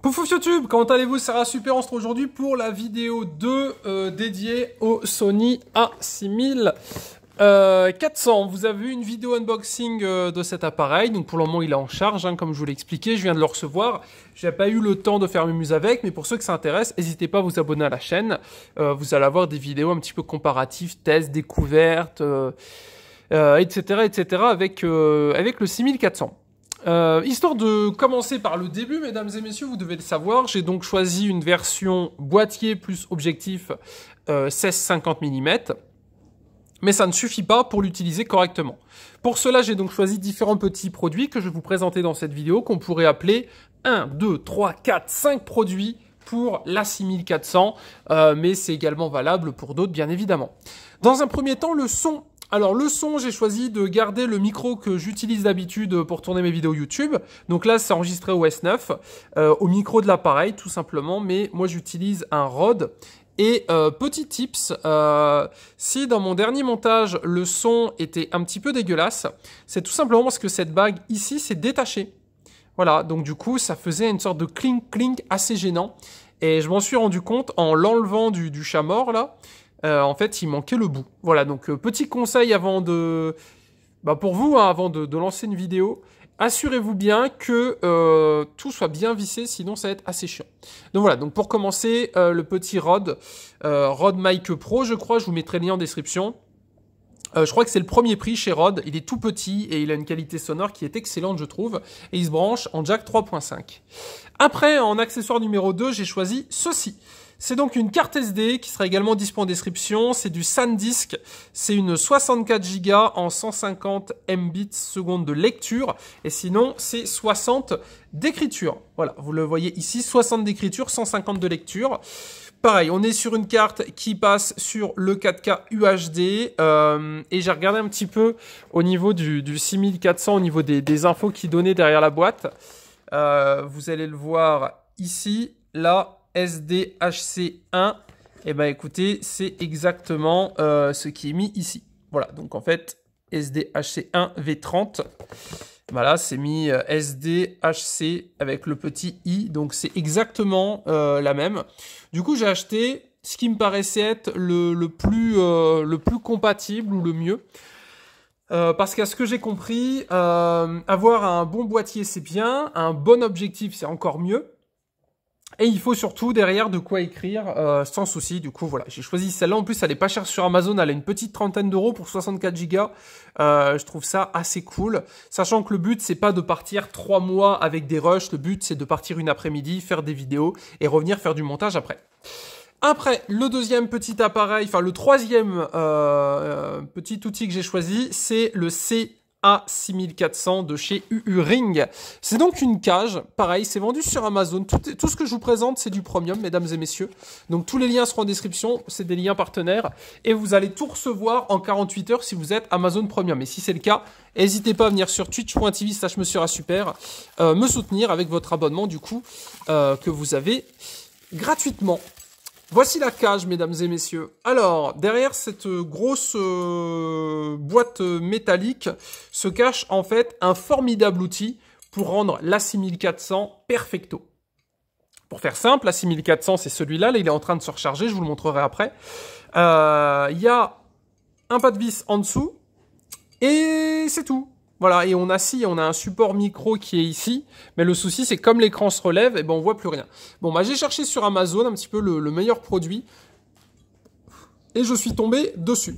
Poufouf YouTube, comment allez-vous C'est retrouve aujourd'hui pour la vidéo 2 euh, dédiée au Sony A6400. Euh, vous avez vu une vidéo unboxing euh, de cet appareil, donc pour le moment il est en charge, hein, comme je vous l'ai expliqué, je viens de le recevoir, j'ai pas eu le temps de faire mes muses avec, mais pour ceux que ça intéresse, n'hésitez pas à vous abonner à la chaîne, vous allez avoir des vidéos un petit peu comparatives, tests, découvertes, etc., etc., avec, avec le 6400. Euh, histoire de commencer par le début, mesdames et messieurs, vous devez le savoir, j'ai donc choisi une version boîtier plus objectif 1650 16-50 mm, mais ça ne suffit pas pour l'utiliser correctement. Pour cela, j'ai donc choisi différents petits produits que je vais vous présenter dans cette vidéo, qu'on pourrait appeler 1, 2, 3, 4, 5 produits pour la 6400, euh, mais c'est également valable pour d'autres, bien évidemment. Dans un premier temps, le son alors le son, j'ai choisi de garder le micro que j'utilise d'habitude pour tourner mes vidéos YouTube. Donc là, c'est enregistré au S9, euh, au micro de l'appareil tout simplement, mais moi j'utilise un rod. Et euh, petit tips, euh, si dans mon dernier montage le son était un petit peu dégueulasse, c'est tout simplement parce que cette bague ici s'est détachée. Voilà, donc du coup ça faisait une sorte de clink clink assez gênant. Et je m'en suis rendu compte en l'enlevant du, chat mort là. Euh, en fait, il manquait le bout. Voilà, donc euh, petit conseil avant de... Bah, pour vous, hein, avant de, lancer une vidéo, assurez-vous bien que euh, tout soit bien vissé, sinon ça va être assez chiant. Donc voilà, donc pour commencer, le petit Rod, Rod Mike Pro, je crois, je vous mettrai le lien en description. je crois que c'est le premier prix chez Rod. Il est tout petit et il a une qualité sonore qui est excellente, je trouve. Et il se branche en jack 3.5. Après, en accessoire numéro 2, j'ai choisi ceci. C'est donc une carte SD qui sera également dispo en description. C'est du SanDisk. C'est une 64 Go en 150 mbps seconde de lecture. Et sinon, c'est 60 d'écriture. Voilà, vous le voyez ici, 60 d'écriture, 150 de lecture. Pareil, on est sur une carte qui passe sur le 4K UHD euh, et j'ai regardé un petit peu au niveau du, 6400, au niveau des, infos qui donnaient derrière la boîte. Euh, vous allez le voir ici, là SDHC1, et eh ben écoutez, c'est exactement euh, ce qui est mis ici. Voilà, donc en fait, SDHC1 V30. Voilà, c'est mis euh, SDHC avec le petit i, donc c'est exactement euh, la même. Du coup, j'ai acheté ce qui me paraissait être le, plus, compatible ou le mieux. parce qu'à ce que j'ai compris, avoir un bon boîtier c'est bien, un bon objectif c'est encore mieux, et il faut surtout derrière de quoi écrire euh, sans souci. Du coup, voilà, j'ai choisi celle-là. En plus, elle est pas chère sur Amazon. Elle a une petite trentaine d'euros pour 64 Go. Euh, je trouve ça assez cool. Sachant que le but, c'est pas de partir trois mois avec des rushs. Le but, c'est de partir une après-midi, faire des vidéos et revenir faire du montage après. Après, le deuxième petit appareil, enfin le troisième euh, petit outil que j'ai choisi, c'est le C à 6400 de chez UU Ring. C'est donc une cage, pareil, c'est vendu sur Amazon. Tout, ce que je vous présente, c'est du premium, mesdames et messieurs. Donc tous les liens seront en description, c'est des liens partenaires. Et vous allez tout recevoir en 48 heures si vous êtes Amazon Premium. Et si c'est le cas, n'hésitez pas à venir sur twitch.tv slash monsieur super, euh, me soutenir avec votre abonnement du coup euh, que vous avez gratuitement. Voici la cage, mesdames et messieurs. Alors, derrière cette grosse euh, boîte métallique se cache en fait un formidable outil pour rendre la 6400 perfecto. Pour faire simple, la 6400 c'est celui-là, il est en train de se recharger, je vous le montrerai après. Euh, il y a un pas de vis en dessous et c'est tout. Voilà, et on a si, on a un support micro qui est ici, mais le souci c'est comme l'écran se relève, et eh ben on voit plus rien. Bon, bah j'ai cherché sur Amazon un petit peu le, meilleur produit, et je suis tombé dessus.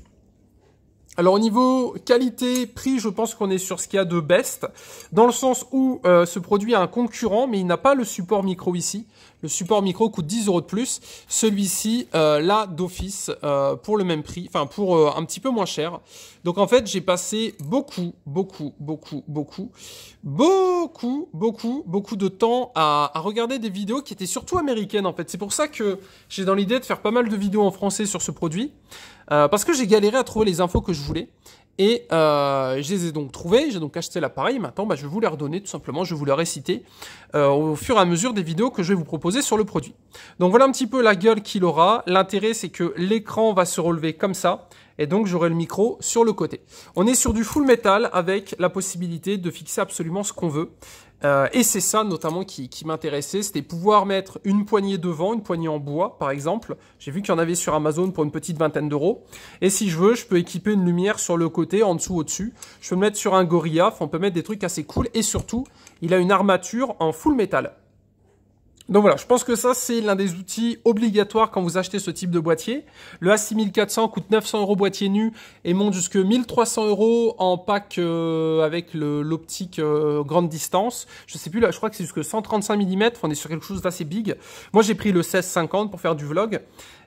Alors au niveau qualité, prix, je pense qu'on est sur ce qu'il y a de best, dans le sens où euh, ce produit a un concurrent, mais il n'a pas le support micro ici. Le support micro coûte 10 euros de plus. Celui-ci, euh, là, d'office, euh, pour le même prix, enfin, pour euh, un petit peu moins cher. Donc, en fait, j'ai passé beaucoup, beaucoup, beaucoup, beaucoup, beaucoup, beaucoup, beaucoup de temps à, à regarder des vidéos qui étaient surtout américaines, en fait. C'est pour ça que j'ai dans l'idée de faire pas mal de vidéos en français sur ce produit. parce que j'ai galéré à trouver les infos que je voulais. Et euh, je les ai donc trouvés, j'ai donc acheté l'appareil. Maintenant, bah, je vais vous les redonner tout simplement, je vais vous les réciter euh, au fur et à mesure des vidéos que je vais vous proposer sur le produit. Donc voilà un petit peu la gueule qu'il aura. L'intérêt, c'est que l'écran va se relever comme ça. Et donc, j'aurai le micro sur le côté. On est sur du full metal avec la possibilité de fixer absolument ce qu'on veut. Euh, et c'est ça notamment qui, qui m'intéressait, c'était pouvoir mettre une poignée devant, une poignée en bois par exemple. J'ai vu qu'il y en avait sur Amazon pour une petite vingtaine d'euros. Et si je veux, je peux équiper une lumière sur le côté, en dessous, au-dessus. Je peux me mettre sur un gorilla, on peut mettre des trucs assez cool. Et surtout, il a une armature en full métal. Donc voilà, je pense que ça, c'est l'un des outils obligatoires quand vous achetez ce type de boîtier. Le A6400 coûte 900 euros boîtier nu et monte jusque 1300 euros en pack euh, avec l'optique euh, grande distance. Je sais plus, là, je crois que c'est jusque 135 mm, on est sur quelque chose d'assez big. Moi, j'ai pris le 1650 pour faire du vlog.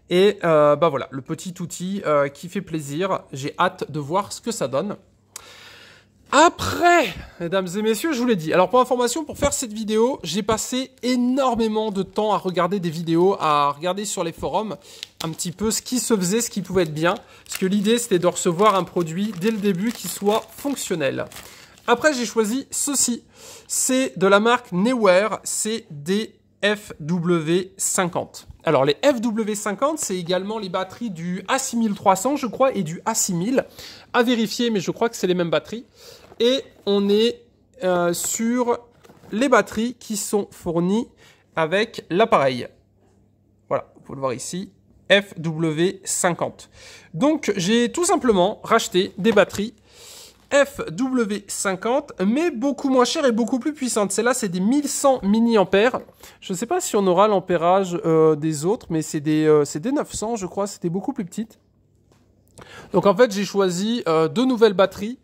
Et euh, bah voilà, le petit outil qui fait plaisir. J'ai hâte de voir ce que ça donne. Après, mesdames et messieurs, je vous l'ai dit. Alors pour information, pour faire cette vidéo, j'ai passé énormément de temps à regarder des vidéos, à regarder sur les forums un petit peu ce qui se faisait, ce qui pouvait être bien. Parce que l'idée, c'était de recevoir un produit dès le début qui soit fonctionnel. Après, j'ai choisi ceci. C'est de la marque Neware, c'est des FW50. Alors les FW50, c'est également les batteries du A6300, je crois, et du A6000. À vérifier, mais je crois que c'est les mêmes batteries. Et on est euh, sur les batteries qui sont fournies avec l'appareil. Voilà, vous pouvez le voir ici, FW50. Donc j'ai tout simplement racheté des batteries FW50, mais beaucoup moins chères et beaucoup plus puissantes. Celle-là, c'est des 1100 mAh. Je ne sais pas si on aura l'ampérage euh, des autres, mais c'est des, euh, des 900, je crois. C'était beaucoup plus petite. Donc en fait, j'ai choisi deux nouvelles batteries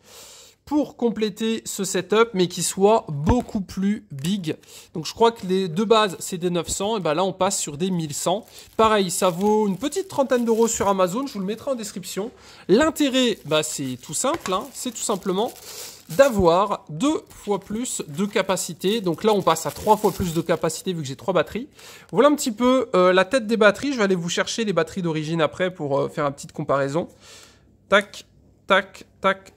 pour compléter ce setup, mais qui soit beaucoup plus big. Donc je crois que les deux bases, c'est des 900, et ben là on passe sur des 1100. Pareil, ça vaut une petite trentaine d'euros sur Amazon, je vous le mettrai en description. L'intérêt, bah, c'est tout simple, hein. c'est tout simplement d'avoir deux fois plus de capacité. Donc là, on passe à trois fois plus de capacité vu que j'ai trois batteries. Voilà un petit peu euh, la tête des batteries. Je vais aller vous chercher les batteries d'origine après pour euh, faire une petite comparaison. Tac, tac, tac,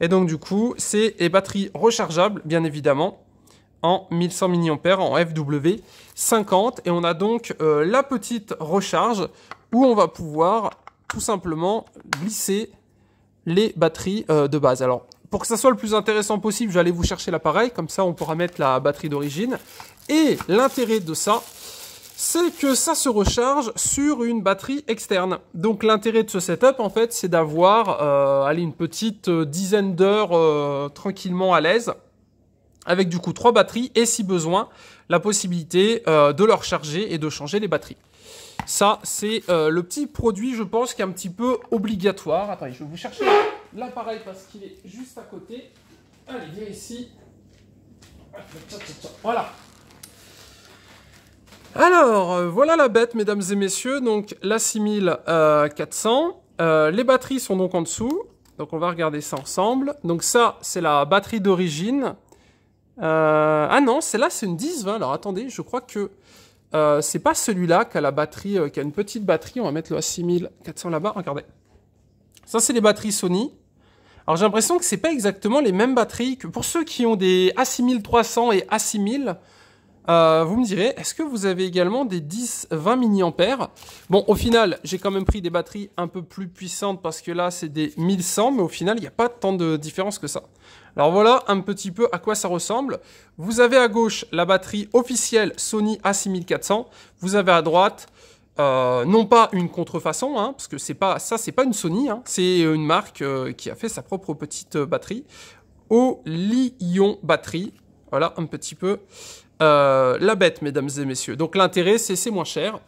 et donc du coup, c'est les batteries rechargeables, bien évidemment, en 1100 mAh, en FW50. Et on a donc euh, la petite recharge où on va pouvoir tout simplement glisser les batteries euh, de base. Alors, pour que ça soit le plus intéressant possible, j'allais vous chercher l'appareil, comme ça on pourra mettre la batterie d'origine. Et l'intérêt de ça, c'est que ça se recharge sur une batterie externe. Donc l'intérêt de ce setup, en fait, c'est d'avoir euh, une petite euh, dizaine d'heures euh, tranquillement à l'aise, avec du coup trois batteries, et si besoin, la possibilité euh, de le recharger et de changer les batteries. Ça, c'est le petit produit, je pense, qui est un petit peu obligatoire. Attendez, je vais vous chercher l'appareil parce qu'il est juste à côté. Allez, viens ici. Voilà, alors, euh, voilà la bête, mesdames et messieurs. Donc, la 6400. Euh, euh, les batteries sont donc en dessous. Donc, on va regarder ça ensemble. Donc, ça, c'est la batterie d'origine. ah non, celle-là, c'est une 10-20, Alors, attendez, je crois que c'est pas celui-là qui a la batterie, qui a une petite batterie. On va mettre le A6400 là-bas. Regardez. Ça, c'est les batteries Sony. Alors, j'ai l'impression que c'est pas exactement les mêmes batteries que pour ceux qui ont des A6300 et A6000. Euh, vous me direz, est-ce que vous avez également des 10-20 mAh Bon, au final, j'ai quand même pris des batteries un peu plus puissantes parce que là, c'est des 1100, mais au final, il n'y a pas tant de différence que ça. Alors voilà un petit peu à quoi ça ressemble. Vous avez à gauche la batterie officielle Sony A6400. Vous avez à droite, euh, non pas une contrefaçon, hein, parce que c'est pas ça, c'est pas une Sony, hein, c'est une marque euh, qui a fait sa propre petite batterie. Au lithium batterie. Voilà un petit peu euh, la bête, mesdames et messieurs. Donc l'intérêt, c'est c'est moins cher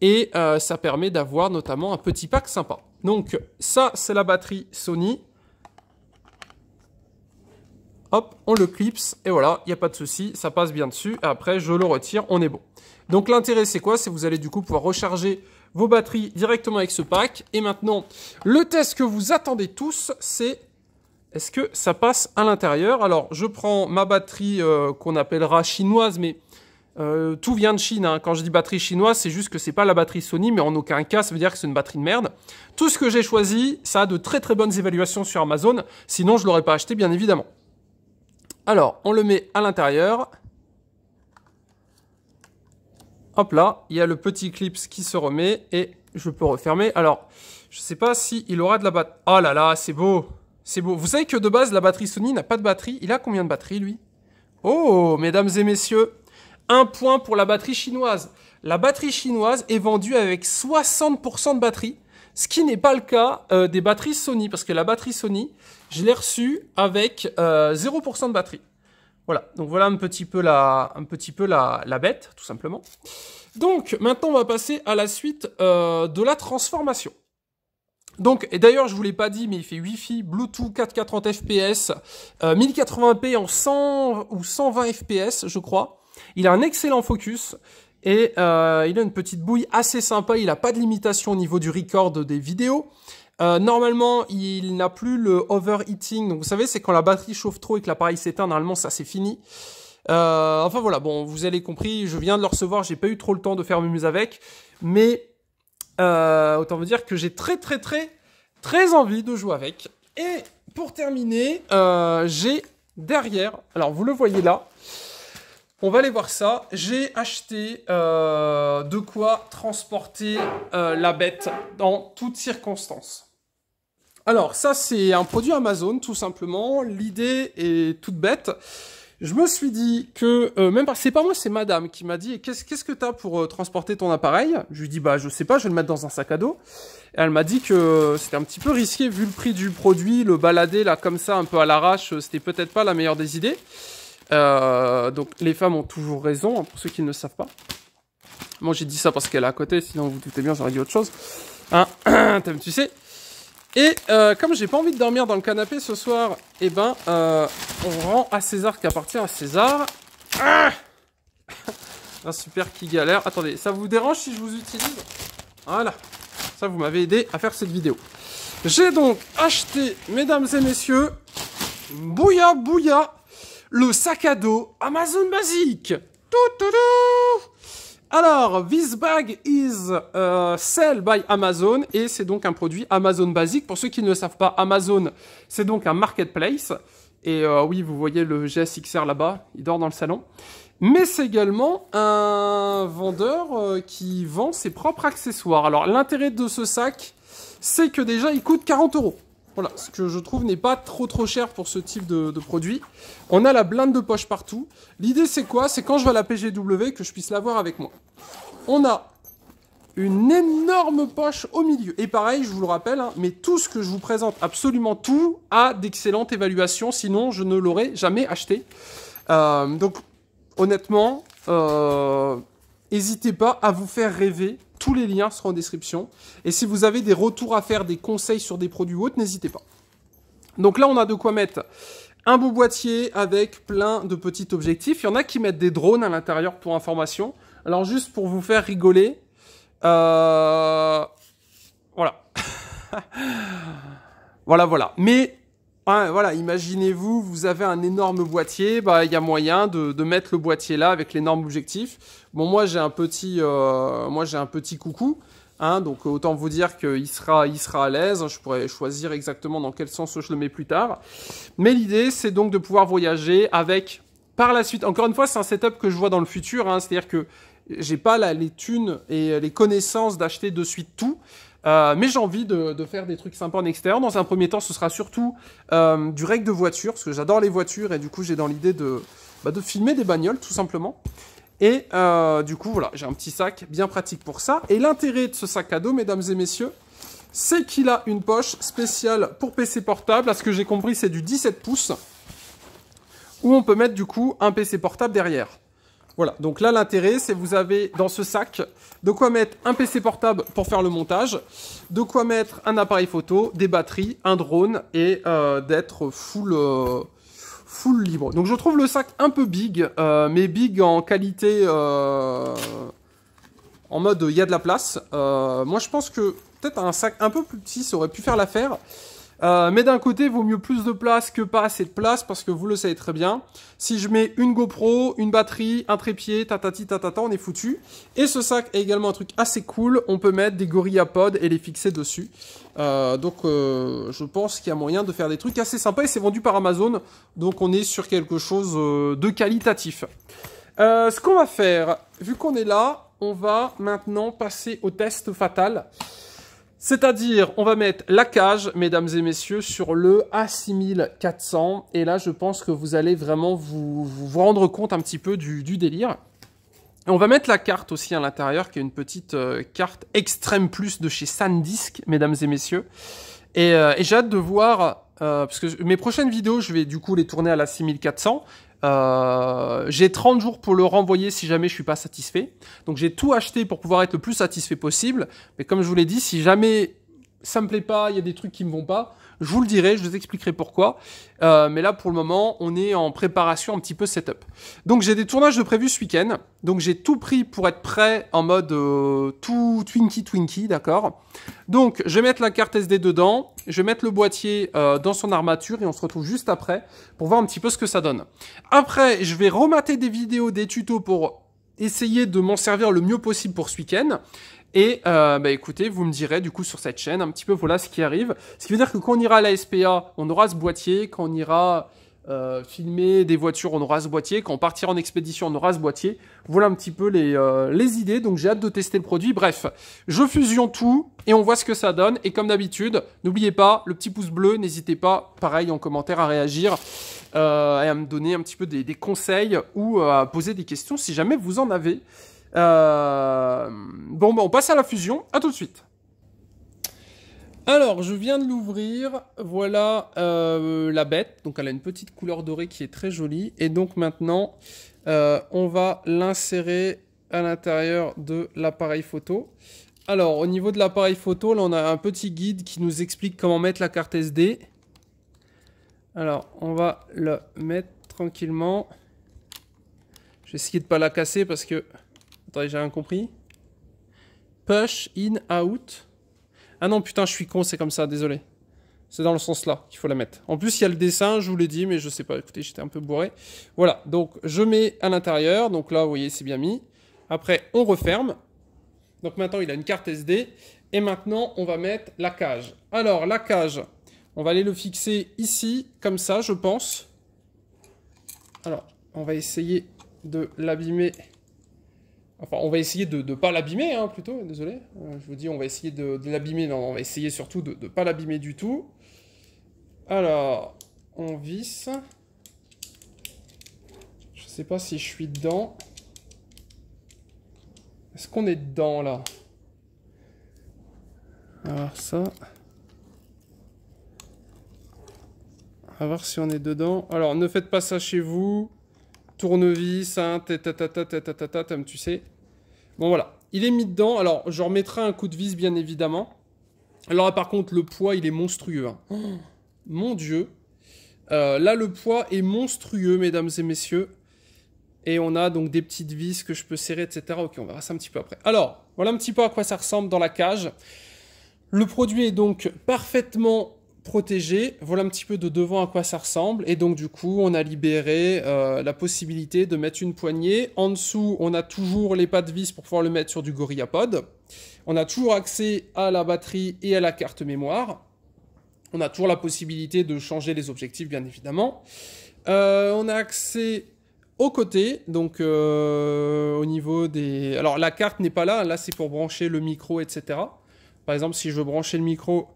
et euh, ça permet d'avoir notamment un petit pack sympa. Donc ça, c'est la batterie Sony. Hop, on le clipse et voilà, il n'y a pas de souci, ça passe bien dessus. Après, je le retire, on est bon. Donc l'intérêt, c'est quoi C'est vous allez du coup pouvoir recharger vos batteries directement avec ce pack. Et maintenant, le test que vous attendez tous, c'est est-ce que ça passe à l'intérieur Alors, je prends ma batterie euh, qu'on appellera chinoise, mais euh, tout vient de Chine. Hein. Quand je dis batterie chinoise, c'est juste que c'est pas la batterie Sony, mais en aucun cas, ça veut dire que c'est une batterie de merde. Tout ce que j'ai choisi, ça a de très très bonnes évaluations sur Amazon, sinon je l'aurais pas acheté, bien évidemment. Alors, on le met à l'intérieur. Hop là, il y a le petit clips qui se remet et je peux refermer. Alors, je ne sais pas si il aura de la batterie. Oh ah là là, c'est beau c'est beau. Vous savez que de base, la batterie Sony n'a pas de batterie. Il a combien de batterie, lui Oh, mesdames et messieurs, un point pour la batterie chinoise. La batterie chinoise est vendue avec 60% de batterie, ce qui n'est pas le cas euh, des batteries Sony, parce que la batterie Sony, je l'ai reçue avec 0% euh, de batterie. Voilà, donc voilà un petit peu la, un petit peu la, la bête, tout simplement. Donc maintenant, on va passer à la suite euh, de la transformation. Donc, et d'ailleurs, je vous l'ai pas dit, mais il fait Wi-Fi, Bluetooth, 440 FPS, 1080p en 100 ou 120 FPS, je crois. Il a un excellent focus et euh, il a une petite bouille assez sympa. Il n'a pas de limitation au niveau du record des vidéos. Euh, normalement, il n'a plus le overheating. Donc, vous savez, c'est quand la batterie chauffe trop et que l'appareil s'éteint. Normalement, ça c'est fini. Euh, enfin voilà, bon, vous avez compris. Je viens de le recevoir. J'ai pas eu trop le temps de faire mes avec, mais euh, autant vous dire que j'ai très très très très envie de jouer avec. Et pour terminer, euh, j'ai derrière, alors vous le voyez là, on va aller voir ça, j'ai acheté euh, de quoi transporter la bête dans toutes circonstances. Alors ça c'est un produit Amazon tout simplement, l'idée est toute bête je me suis dit que euh, même pas c'est pas moi c'est madame qui m'a dit qu'est-ce qu'est-ce que t'as pour euh, transporter ton appareil je lui dis bah je sais pas je vais le mettre dans un sac à dos elle m'a dit que euh, c'était un petit peu risqué vu le prix du produit le balader là comme ça un peu à l'arrache c'était peut-être pas la meilleure des idées donc les femmes ont toujours raison hein, pour ceux qui ne le savent pas moi j'ai dit ça parce qu'elle est à côté sinon vous, doutez bien j'aurais dit autre chose hein, tu sais et euh, comme j'ai pas envie de dormir dans le canapé ce soir, eh ben, euh, on rend à César ce qui appartient à César. Ah Un super qui galère. Attendez, ça vous dérange si je vous utilise Voilà. Ça, vous m'avez aidé à faire cette vidéo. J'ai donc acheté, mesdames et messieurs, bouya bouya, le sac à dos Amazon Basique. Tout, tout, tout alors, this bag is euh, sell by Amazon et c'est donc un produit Amazon basique. Pour ceux qui ne le savent pas, Amazon, c'est donc un marketplace. Et euh, oui, vous voyez le GSXR là-bas, il dort dans le salon. Mais c'est également un vendeur euh, qui vend ses propres accessoires. Alors l'intérêt de ce sac, c'est que déjà il coûte 40 euros. Voilà, ce que je trouve n'est pas trop trop cher pour ce type de, produit. On a la blinde de poche partout. L'idée c'est quoi C'est quand je vais à la PGW que je puisse l'avoir avec moi. On a une énorme poche au milieu. Et pareil, je vous le rappelle, hein, mais tout ce que je vous présente, absolument tout, a d'excellentes évaluations, sinon je ne l'aurais jamais acheté. Euh, donc honnêtement, euh, N'hésitez pas à vous faire rêver. Tous les liens seront en description. Et si vous avez des retours à faire, des conseils sur des produits ou autres, n'hésitez pas. Donc là, on a de quoi mettre un beau boîtier avec plein de petits objectifs. Il y en a qui mettent des drones à l'intérieur pour information. Alors juste pour vous faire rigoler, euh, voilà. voilà, voilà. Mais voilà, imaginez-vous, vous avez un énorme boîtier, bah il y a moyen de, mettre le boîtier là avec l'énorme objectif. Bon, moi j'ai un petit, euh, moi j'ai un petit coucou, hein, donc autant vous dire qu'il sera, il sera à l'aise. je pourrais choisir exactement dans quel sens je le mets plus tard. Mais l'idée, c'est donc de pouvoir voyager avec. Par la suite, encore une fois, c'est un setup que je vois dans le futur, hein, c'est-à-dire que j'ai pas les thunes et euh, les connaissances d'acheter de suite tout. Euh, mais j'ai envie de, faire des trucs sympas en extérieur. Dans un premier temps, ce sera surtout euh, du règle de voiture, parce que j'adore les voitures et du coup, j'ai dans l'idée de, bah, filmer des bagnoles, tout simplement. Et du coup, voilà, j'ai un petit sac bien pratique pour ça. Et l'intérêt de ce sac à dos, mesdames et messieurs, c'est qu'il a une poche spéciale pour PC portable. À ce que j'ai compris, c'est du 17 pouces, où on peut mettre du coup un PC portable derrière. Voilà, donc là l'intérêt c'est vous avez dans ce sac de quoi mettre un PC portable pour faire le montage, de quoi mettre un appareil photo, des batteries, un drone et euh, d'être euh, full, libre. Donc je trouve le sac un peu big, euh, mais big en qualité, en mode il y a de la place. moi je pense que peut-être un sac un peu plus petit ça aurait pu faire l'affaire. Euh, mais d'un côté, vaut mieux plus de place que pas assez de place, parce que vous le savez très bien. Si je mets une GoPro, une batterie, un trépied, tatati tatata, on est foutu. Et ce sac est également un truc assez cool. On peut mettre des GorillaPods et les fixer dessus. Euh, donc, euh, je pense qu'il y a moyen de faire des trucs assez sympas. Et c'est vendu par Amazon, donc on est sur quelque chose de qualitatif. ce qu'on va faire, vu qu'on est là, on va maintenant passer au test fatal. C'est-à-dire, on va mettre la cage, mesdames et messieurs, sur le A6400. Et là, je pense que vous allez vraiment vous, rendre compte un petit peu du, délire. on va mettre la carte aussi à l'intérieur, qui est une petite euh, carte Extrême Plus de chez SanDisk, mesdames et messieurs. Et, euh, j'ai hâte de voir, euh, parce que mes prochaines vidéos, je vais du coup les tourner à la 6400. Euh, j'ai 30 jours pour le renvoyer si jamais je suis pas satisfait. Donc j'ai tout acheté pour pouvoir être le plus satisfait possible. Mais comme je vous l'ai dit, si jamais ça me plaît pas, il y a des trucs qui me vont pas. Je vous le dirai, je vous expliquerai pourquoi. Euh, mais là, pour le moment, on est en préparation un petit peu setup. Donc, j'ai des tournages de prévu ce week-end. Donc, j'ai tout pris pour être prêt en mode euh, tout Twinky Twinky, d'accord Donc, je vais mettre la carte SD dedans. Je vais mettre le boîtier euh, dans son armature et on se retrouve juste après pour voir un petit peu ce que ça donne. Après, je vais remater des vidéos, des tutos pour essayer de m'en servir le mieux possible pour ce week-end. Et euh, bah écoutez, vous me direz du coup sur cette chaîne un petit peu voilà ce qui arrive. Ce qui veut dire que quand on ira à la SPA, on aura ce boîtier. Quand on ira euh, filmer des voitures, on aura ce boîtier. Quand on partira en expédition, on aura ce boîtier. Voilà un petit peu les, euh, les idées. Donc j'ai hâte de tester le produit. Bref, je fusionne tout et on voit ce que ça donne. Et comme d'habitude, n'oubliez pas le petit pouce bleu. N'hésitez pas, pareil, en commentaire à réagir et à me donner un petit peu des, des conseils ou à poser des questions si jamais vous en avez. Euh, bon, bah, on passe à la fusion. À tout de suite. Alors, je viens de l'ouvrir. Voilà euh, la bête. Donc, elle a une petite couleur dorée qui est très jolie. Et donc, maintenant, euh, on va l'insérer à l'intérieur de l'appareil photo. Alors, au niveau de l'appareil photo, là, on a un petit guide qui nous explique comment mettre la carte SD. Alors, on va le mettre tranquillement. Je essayer de ne pas la casser parce que j'ai rien compris. Push, in, out. Ah non, putain, je suis con, c'est comme ça, désolé. C'est dans le sens là qu'il faut la mettre. En plus, il y a le dessin, je vous l'ai dit, mais je sais pas. Écoutez, j'étais un peu bourré. Voilà, donc je mets à l'intérieur. Donc là, vous voyez, c'est bien mis. Après, on referme. Donc maintenant, il a une carte SD. Et maintenant, on va mettre la cage. Alors, la cage, on va aller le fixer ici, comme ça, je pense. Alors, on va essayer de l'abîmer Enfin, on va essayer de ne pas l'abîmer, hein, plutôt, désolé. Euh, je vous dis, on va essayer de, l'abîmer. Non, on va essayer surtout de ne pas l'abîmer du tout. Alors, on visse. Je sais pas si je suis dedans. Est-ce qu'on est dedans, là On va voir ça. On va voir si on est dedans. Alors, ne faites pas ça chez vous tournevis, hein, tu sais. Bon, voilà. Il est mis dedans. Alors, je remettrai un coup de vis, bien évidemment. Alors, là, par contre, le poids, il est monstrueux. Hein. mon Dieu. Euh, là, le poids est monstrueux, mesdames et messieurs. Et on a donc des petites vis que je peux serrer, etc. Ok, on verra ça un petit peu après. Alors, voilà un petit peu à quoi ça ressemble dans la cage. Le produit est donc parfaitement protégé. Voilà un petit peu de devant à quoi ça ressemble. Et donc du coup, on a libéré euh, la possibilité de mettre une poignée. En dessous, on a toujours les pas de vis pour pouvoir le mettre sur du GorillaPod. On a toujours accès à la batterie et à la carte mémoire. On a toujours la possibilité de changer les objectifs, bien évidemment. Euh, on a accès aux côtés, donc euh, au niveau des... Alors la carte n'est pas là, là c'est pour brancher le micro, etc. Par exemple, si je veux brancher le micro,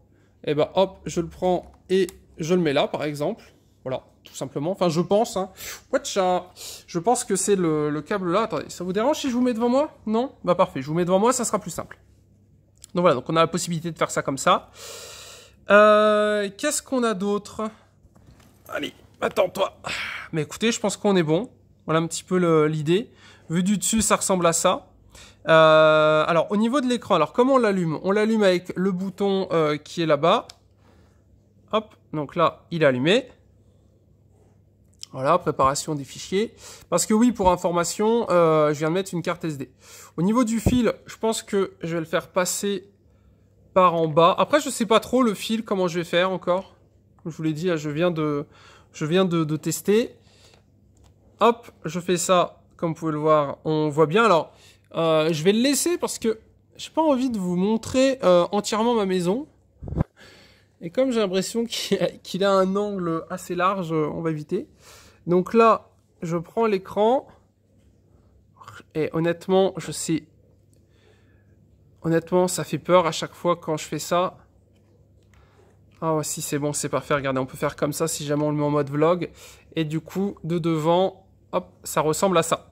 et eh ben hop, je le prends et je le mets là, par exemple. Voilà, tout simplement. Enfin, je pense, hein. Je pense que c'est le, câble là. Attendez, ça vous dérange si je vous mets devant moi Non Bah parfait, je vous mets devant moi, ça sera plus simple. Donc voilà, donc on a la possibilité de faire ça comme ça. Euh, qu'est-ce qu'on a d'autre Allez, attends-toi. Mais écoutez, je pense qu'on est bon. Voilà un petit peu l'idée. Vu du dessus, ça ressemble à ça. Euh, alors, au niveau de l'écran, alors comment on l'allume On l'allume avec le bouton euh, qui est là-bas. Hop, donc là, il est allumé. Voilà, préparation des fichiers. Parce que oui, pour information, euh, je viens de mettre une carte SD. Au niveau du fil, je pense que je vais le faire passer par en bas. Après, je ne sais pas trop le fil, comment je vais faire encore. je vous l'ai dit, je viens de, je viens de tester. Hop, je fais ça, comme vous pouvez le voir, on voit bien. Alors, euh, je vais le laisser parce que j'ai pas envie de vous montrer euh, entièrement ma maison. Et comme j'ai l'impression qu'il a un angle assez large, euh, on va éviter. Donc là, je prends l'écran. Et honnêtement, je sais... Honnêtement, ça fait peur à chaque fois quand je fais ça. Ah ouais, si c'est bon, c'est parfait. Regardez, on peut faire comme ça si jamais on le met en mode vlog. Et du coup, de devant, hop, ça ressemble à ça.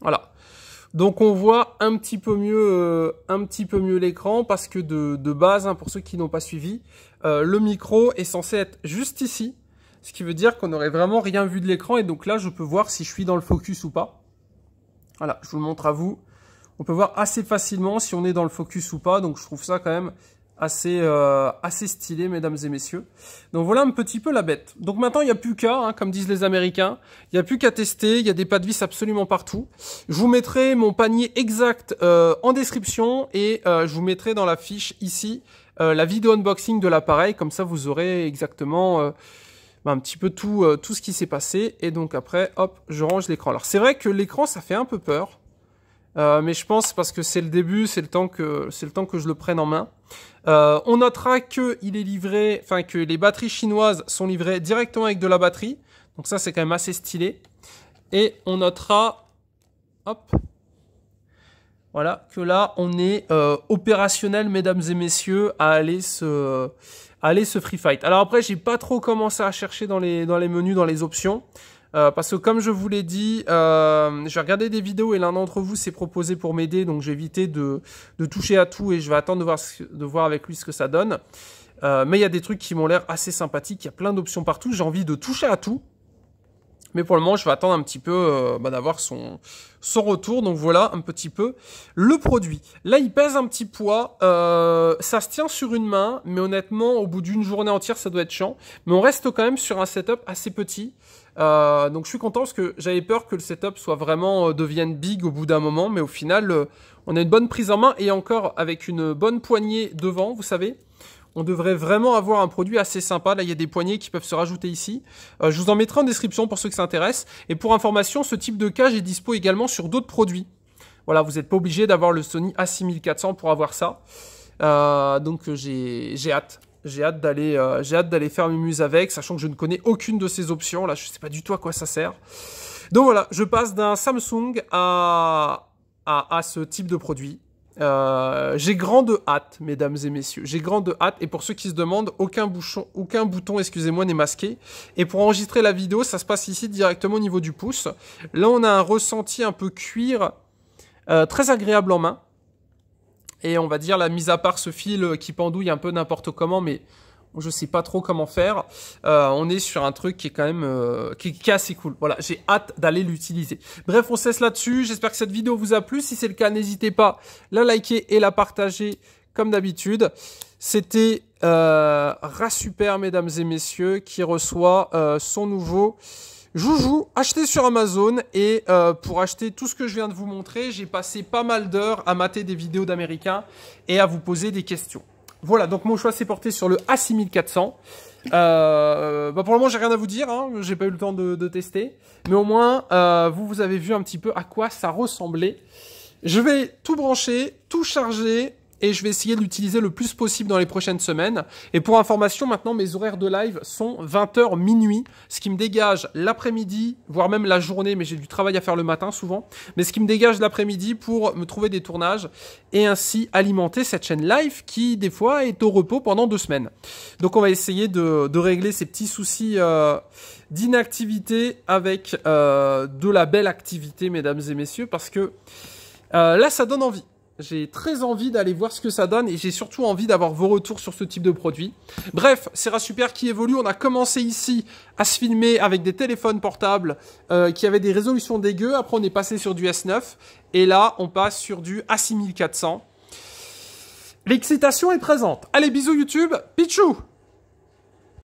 Voilà. Donc on voit un petit peu mieux, euh, un petit peu mieux l'écran parce que de, de base, hein, pour ceux qui n'ont pas suivi, euh, le micro est censé être juste ici, ce qui veut dire qu'on n'aurait vraiment rien vu de l'écran et donc là je peux voir si je suis dans le focus ou pas. Voilà, je vous le montre à vous. On peut voir assez facilement si on est dans le focus ou pas, donc je trouve ça quand même assez, euh, assez stylé, mesdames et messieurs. Donc voilà un petit peu la bête. Donc maintenant, il n'y a plus qu'à, hein, comme disent les Américains, il n'y a plus qu'à tester, il y a des pas de vis absolument partout. Je vous mettrai mon panier exact euh, en description et euh, je vous mettrai dans la fiche ici la vidéo unboxing de l'appareil, comme ça vous aurez exactement bah, un petit peu tout, tout ce qui s'est passé. Et donc après, hop, je range l'écran. Alors c'est vrai que l'écran, ça fait un peu peur. Euh, mais je pense parce que c'est le début, c'est le temps que c'est le temps que je le prenne en main. Euh, on notera que il est livré, enfin que les batteries chinoises sont livrées directement avec de la batterie. Donc ça c'est quand même assez stylé. Et on notera, hop, voilà que là on est euh, opérationnel mesdames et messieurs à aller se aller se free fight. Alors après j'ai pas trop commencé à chercher dans les dans les menus, dans les options. Euh, parce que comme je vous l'ai dit, euh, j'ai regardé des vidéos et l'un d'entre vous s'est proposé pour m'aider, donc j'ai évité de, de, toucher à tout et je vais attendre de voir, de voir avec lui ce que ça donne. Euh, mais il y a des trucs qui m'ont l'air assez sympathiques, il y a plein d'options partout, j'ai envie de toucher à tout. Mais pour le moment, je vais attendre un petit peu euh, bah, d'avoir son, son retour. Donc voilà un petit peu le produit. Là, il pèse un petit poids. ça se tient sur une main, mais honnêtement, au bout d'une journée entière, ça doit être chiant. Mais on reste quand même sur un setup assez petit. Euh, donc je suis content parce que j'avais peur que le setup soit vraiment euh, devienne big au bout d'un moment, mais au final, euh, on a une bonne prise en main et encore avec une bonne poignée devant, vous savez. On devrait vraiment avoir un produit assez sympa. Là, il y a des poignées qui peuvent se rajouter ici. je vous en mettrai en description pour ceux qui s'intéressent. Et pour information, ce type de cage est dispo également sur d'autres produits. Voilà, vous n'êtes pas obligé d'avoir le Sony A6400 pour avoir ça. donc j'ai hâte. J'ai hâte d'aller euh, j'ai hâte d'aller faire mes muses avec, sachant que je ne connais aucune de ces options. Là, je ne sais pas du tout à quoi ça sert. Donc voilà, je passe d'un Samsung à, à, ce type de produit. Euh, j'ai grande hâte, mesdames et messieurs. J'ai grande hâte. Et pour ceux qui se demandent, aucun, bouchon, aucun bouton, excusez-moi, n'est masqué. Et pour enregistrer la vidéo, ça se passe ici directement au niveau du pouce. Là, on a un ressenti un peu cuir, euh, très agréable en main. Et on va dire, la mise à part ce fil qui pendouille un peu n'importe comment, mais je sais pas trop comment faire. Euh, on est sur un truc qui est quand même euh, qui, est assez cool. Voilà, j'ai hâte d'aller l'utiliser. Bref, on cesse là-dessus. J'espère que cette vidéo vous a plu. Si c'est le cas, n'hésitez pas à la liker et la partager comme d'habitude. C'était euh, mesdames et messieurs, qui reçoit euh, son nouveau Joujou, achetez sur Amazon et euh, pour acheter tout ce que je viens de vous montrer, j'ai passé pas mal d'heures à mater des vidéos d'Américains et à vous poser des questions. Voilà, donc mon choix s'est porté sur le A6400. Euh, bah, pour le moment, j'ai rien à vous dire, je hein. j'ai pas eu le temps de, tester, mais au moins euh, vous vous avez vu un petit peu à quoi ça ressemblait. Je vais tout brancher, tout charger, et je vais essayer de l'utiliser le plus possible dans les prochaines semaines. Et pour information, maintenant, mes horaires de live sont 20h minuit, ce qui me dégage l'après-midi, voire même la journée, mais j'ai du travail à faire le matin souvent, mais ce qui me dégage l'après-midi pour me trouver des tournages et ainsi alimenter cette chaîne live qui, des fois, est au repos pendant deux semaines. Donc on va essayer de, régler ces petits soucis euh, d'inactivité avec euh, de la belle activité, mesdames et messieurs, parce que euh, là, ça donne envie. J'ai très envie d'aller voir ce que ça donne et j'ai surtout envie d'avoir vos retours sur ce type de produit. Bref, Sera Super qui évolue. On a commencé ici à se filmer avec des téléphones portables euh, qui avaient des résolutions dégueu. Après, on est passé sur du S9 et là, on passe sur du A6400. L'excitation est présente. Allez, bisous YouTube. Pichou